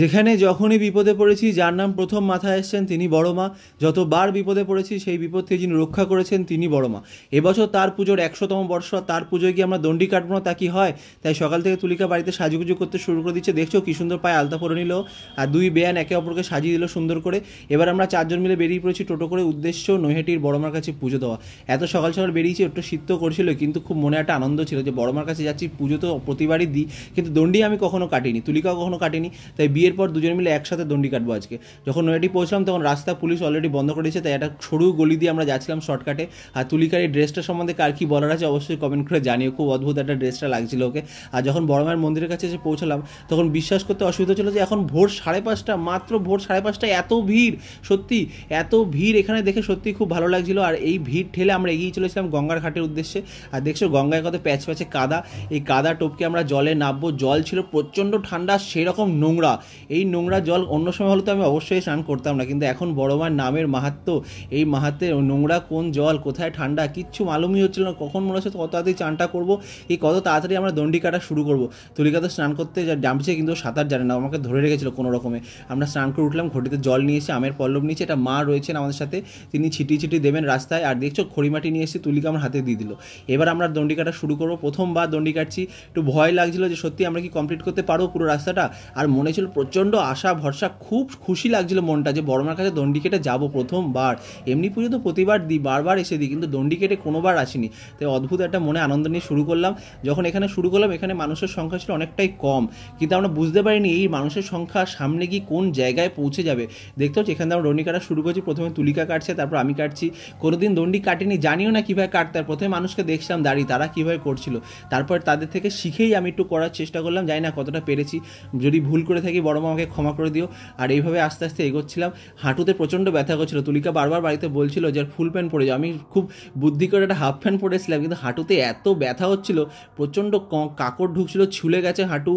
যেখানে যখনই বিপদে পড়েছি যার নাম প্রথম মাথায় এসছেন তিনি বড় মা যতবার বিপদে পড়েছি সেই বিপদ থেকে যিনি রক্ষা করেছেন তিনি বড় মা এবছর তার পুজোর একশোতম বর্ষ তার পুজোয় কি আমরা দণ্ডি কাটবো না তা কি হয় তাই সকাল থেকে তুলিকা বাড়িতে সাজুগুজু করতে শুরু করে দিচ্ছে দেখছো কি সুন্দর পায়ে আলতা পরে নিল আর দুই বেয়ান একে অপরকে সাজিয়ে দিল সুন্দর করে এবার আমরা চারজন মিলে বেরিয়ে পড়েছি টোটো করে উদ্দেশ্য নৈহাটির মার কাছে পুজো দেওয়া এত সকাল সকাল বেরিয়েছি একটু শীত করছিল কিন্তু খুব মনে একটা আনন্দ ছিল যে মার কাছে যাচ্ছি পুজো তো প্রতিবারই দিই কিন্তু দণ্ডি আমি কখনো কাটিনি তুলিকাও কখনো কাটিনি তাই বিয়ে বিয়ের পর দুজন মিলে একসাথে দণ্ডি কাটবো আজকে যখন নয়াটি পৌঁছলাম তখন রাস্তা পুলিশ অলরেডি বন্ধ করে দিয়েছে তাই একটা সরু গলি দিয়ে আমরা যাচ্ছিলাম শর্টকাটে আর তুলিকার এই ড্রেসটা সম্বন্ধে কার কী বলার আছে অবশ্যই কমেন্ট করে জানিও খুব অদ্ভুত একটা ড্রেসটা লাগছিল ওকে আর যখন বড় মায়ের মন্দিরের কাছে এসে পৌঁছলাম তখন বিশ্বাস করতে অসুবিধা ছিল যে এখন ভোর সাড়ে পাঁচটা মাত্র ভোর সাড়ে পাঁচটা এত ভিড় সত্যি এত ভিড় এখানে দেখে সত্যি খুব ভালো লাগছিল আর এই ভিড় ঠেলে আমরা এগিয়ে চলেছিলাম গঙ্গার ঘাটের উদ্দেশ্যে আর দেখছো গঙ্গায় কত প্যাচ প্যাচে কাদা এই কাদা টোপকে আমরা জলে নামবো জল ছিল প্রচণ্ড ঠান্ডা সেরকম নোংরা এই নোংরা জল অন্য সময় হলে তো আমি অবশ্যই স্নান করতাম না কিন্তু এখন বড় মায়ের নামের মাহাত্ম এই মাহাত্মের নোংরা কোন জল কোথায় ঠান্ডা কিচ্ছু মালুমই হচ্ছিল না কখন মনে হচ্ছে কত তাড়াতাড়ি চানটা করবো এই কত তাড়াতাড়ি আমরা দণ্ডি কাটা শুরু করবো তুলিকা তো স্নান করতে ডামছে কিন্তু সাঁতার জানে না আমাকে ধরে রেখেছিল কোনো রকমে আমরা স্নান করে উঠলাম ঘটিতে জল নিয়ে এসে আমের পল্লব নিয়েছে একটা মা রয়েছেন আমাদের সাথে তিনি ছিটি ছিটি দেবেন রাস্তায় আর দেখছো খড়িমাটি নিয়ে এসে তুলিকা আমার হাতে দিয়ে দিল এবার আমরা দণ্ডি কাটা শুরু করবো প্রথমবার দণ্ডি কাটছি একটু ভয় লাগছিল যে সত্যি আমরা কি কমপ্লিট করতে পারবো পুরো রাস্তাটা আর মনে ছিল প্রচণ্ড আশা ভরসা খুব খুশি লাগছিল মনটা যে বড়মার কাছে দণ্ডি কেটে যাবো প্রথমবার এমনি পুজো তো প্রতিবার দিই বারবার এসে দিই কিন্তু দণ্ডি কেটে কোনোবার আসিনি তাই অদ্ভুত একটা মনে আনন্দ নিয়ে শুরু করলাম যখন এখানে শুরু করলাম এখানে মানুষের সংখ্যা ছিল অনেকটাই কম কিন্তু আমরা বুঝতে পারিনি এই মানুষের সংখ্যা সামনে গিয়ে কোন জায়গায় পৌঁছে যাবে দেখতে হচ্ছে এখানে আমরা দণ্ডি কাটা শুরু করছি প্রথমে তুলিকা কাটছে তারপর আমি কাটছি কোনোদিন দণ্ডি কাটিনি জানিও না কীভাবে কাটতে প্রথমে মানুষকে দেখছিলাম দাঁড়িয়ে তারা কীভাবে করছিল তারপর তাদের থেকে শিখেই আমি একটু করার চেষ্টা করলাম জানি না কতটা পেরেছি যদি ভুল করে থাকি বড় বড় মা আমাকে ক্ষমা করে দিও আর এইভাবে আস্তে আস্তে এগোচ্ছিলাম হাঁটুতে প্রচণ্ড ব্যথা করছিল তুলিকা বারবার বাড়িতে বলছিল যে ফুল প্যান্ট পরে যাও আমি খুব বুদ্ধি করে একটা হাফ প্যান্ট পরেছিলাম কিন্তু হাঁটুতে এত ব্যথা হচ্ছিল প্রচণ্ড কাকড় ঢুকছিল ছুলে গেছে হাঁটু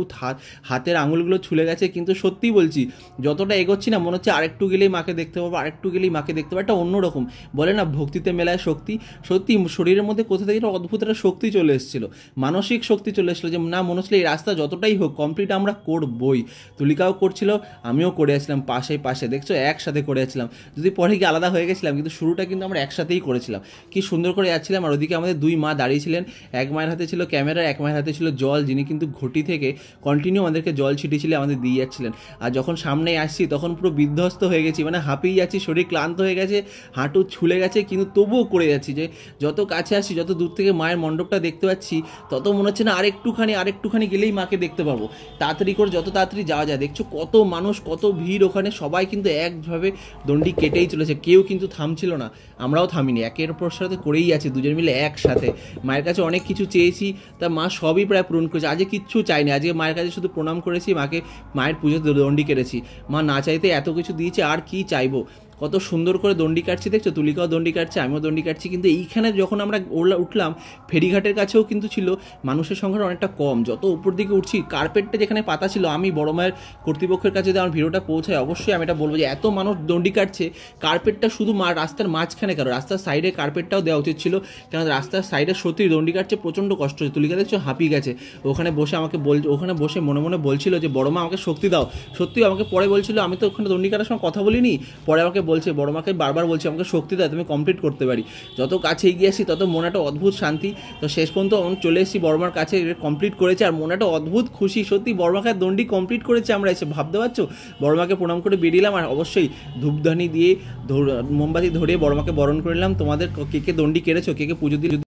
হাতের আঙুলগুলো ছুলে গেছে কিন্তু সত্যি বলছি যতটা এগোচ্ছি না মনে হচ্ছে আরেকটু গেলেই মাকে দেখতে পাবো আরেকটু গেলেই মাকে দেখতে পাবো একটা অন্যরকম বলে না ভক্তিতে মেলায় শক্তি সত্যি শরীরের মধ্যে কোথা থেকে একটা অদ্ভুত একটা শক্তি চলে এসেছিল মানসিক শক্তি চলে এসেছিলো যে না মনে হচ্ছিল এই রাস্তা যতটাই হোক কমপ্লিট আমরা করবই তুলি দীপিকাও করছিল আমিও করে আসছিলাম পাশে পাশে দেখছো একসাথে করে আসছিলাম যদি পরে গিয়ে আলাদা হয়ে গেছিলাম কিন্তু শুরুটা কিন্তু আমরা একসাথেই করেছিলাম কি সুন্দর করে যাচ্ছিলাম আর ওদিকে আমাদের দুই মা দাঁড়িয়েছিলেন এক মায়ের হাতে ছিল ক্যামেরা এক মায়ের হাতে ছিল জল যিনি কিন্তু ঘটি থেকে কন্টিনিউ আমাদেরকে জল ছিটিয়েছিল আমাদের দিয়ে যাচ্ছিলেন আর যখন সামনে আসছি তখন পুরো বিধ্বস্ত হয়ে গেছি মানে হাঁপিয়ে যাচ্ছি শরীর ক্লান্ত হয়ে গেছে হাঁটু ছুলে গেছে কিন্তু তবুও করে যাচ্ছি যে যত কাছে আসি যত দূর থেকে মায়ের মণ্ডপটা দেখতে পাচ্ছি তত মনে হচ্ছে না আরেকটুখানি আরেকটুখানি গেলেই মাকে দেখতে পাবো তাড়াতাড়ি করে যত তাড়াতাড়ি যাওয়া যায় দেখছো কত মানুষ কত ভিড় ওখানে সবাই কিন্তু একভাবে দণ্ডি কেটেই চলেছে কেউ কিন্তু থামছিল না আমরাও থামিনি একের পর সাথে করেই আছে দুজন মিলে একসাথে মায়ের কাছে অনেক কিছু চেয়েছি তা মা সবই প্রায় পূরণ করেছে আজকে কিচ্ছু চাইনি আজকে মায়ের কাছে শুধু প্রণাম করেছি মাকে মায়ের পুজো দণ্ডি কেটেছি মা না চাইতে এত কিছু দিয়েছে আর কি চাইবো কত সুন্দর করে দণ্ডি কাটছে দেখছো তুলিকাও দণ্ডি কাটছে আমিও দণ্ডি কাটছি কিন্তু এইখানে যখন আমরা ওলা উঠলাম ফেরিঘাটের কাছেও কিন্তু ছিল মানুষের সংখ্যা অনেকটা কম যত উপর দিকে উঠছি কার্পেটটা যেখানে পাতা ছিল আমি বড় মায়ের কর্তৃপক্ষের কাছে যদি আমার ভিডিওটা পৌঁছায় অবশ্যই আমি এটা বলবো যে এত মানুষ দণ্ডি কাটছে কার্পেটটা শুধু মা রাস্তার মাঝখানে কারো রাস্তার সাইডে কার্পেটটাও দেওয়া উচিত ছিল কেন রাস্তার সাইডে সত্যি দণ্ডি কাটছে প্রচণ্ড কষ্ট হচ্ছে তুলিকা দেখছো হাঁপিয়ে গেছে ওখানে বসে আমাকে বল ওখানে বসে মনে মনে বলছিল যে বড় মা আমাকে শক্তি দাও সত্যি আমাকে পরে বলছিল আমি তো ওখানে দণ্ডি কাটার সময় কথা বলিনি পরে আমাকে বলছে বড় মাকে বারবার বলছে আমাকে শক্তি দেয় তুমি কমপ্লিট করতে পারি যত কাছে এগিয়ে আসি তত মনে একটা অদ্ভুত শান্তি তো শেষ পর্যন্ত চলে এসেছি মার কাছে কমপ্লিট করেছে আর মনে একটা অদ্ভুত খুশি সত্যি মাকে দণ্ডি কমপ্লিট করেছে আমরা এসে ভাবতে পারছো মাকে প্রণাম করে বেরিয়েলাম আর অবশ্যই ধূপধানি দিয়ে মোমবাতি ধরে মাকে বরণ করে নিলাম তোমাদের কে কে দণ্ডি কেড়েছো কে কে পুজো দিয়ে